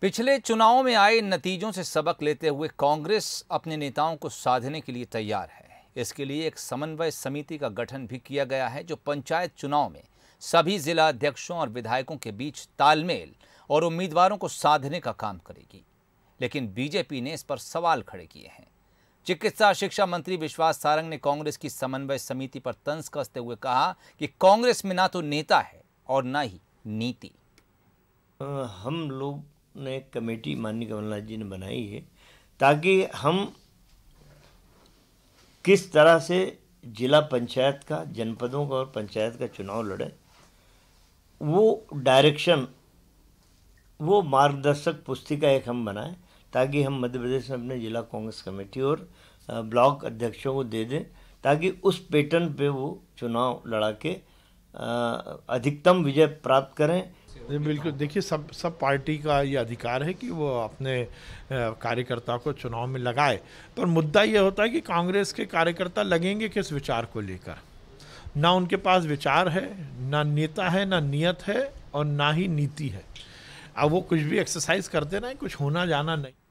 पिछले चुनाव में आए नतीजों से सबक लेते हुए कांग्रेस अपने नेताओं को साधने के लिए तैयार है इसके लिए एक समन्वय समिति का गठन भी किया गया है जो पंचायत चुनाव में सभी जिला अध्यक्षों और विधायकों के बीच तालमेल और उम्मीदवारों को साधने का काम करेगी लेकिन बीजेपी ने इस पर सवाल खड़े किए हैं चिकित्सा शिक्षा मंत्री विश्वास सारंग ने कांग्रेस की समन्वय समिति पर तंज कसते हुए कहा कि कांग्रेस में ना तो नेता है और ना ही नीति हम लोग ने कमेटी माननीय कमलनाथ जी ने बनाई है ताकि हम किस तरह से जिला पंचायत का जनपदों का और पंचायत का चुनाव लड़े वो डायरेक्शन वो मार्गदर्शक पुस्तिका एक हम बनाएं ताकि हम मध्य प्रदेश में अपने जिला कांग्रेस कमेटी और ब्लॉक अध्यक्षों को दे दें ताकि उस पैटर्न पे वो चुनाव लड़ा के अधिकतम विजय प्राप्त करें बिल्कुल देखिए सब सब पार्टी का ये अधिकार है कि वो अपने कार्यकर्ता को चुनाव में लगाए पर मुद्दा ये होता है कि कांग्रेस के कार्यकर्ता लगेंगे किस विचार को लेकर ना उनके पास विचार है ना नेता है ना नियत है और ना ही नीति है अब वो कुछ भी एक्सरसाइज करते ना कुछ होना जाना नहीं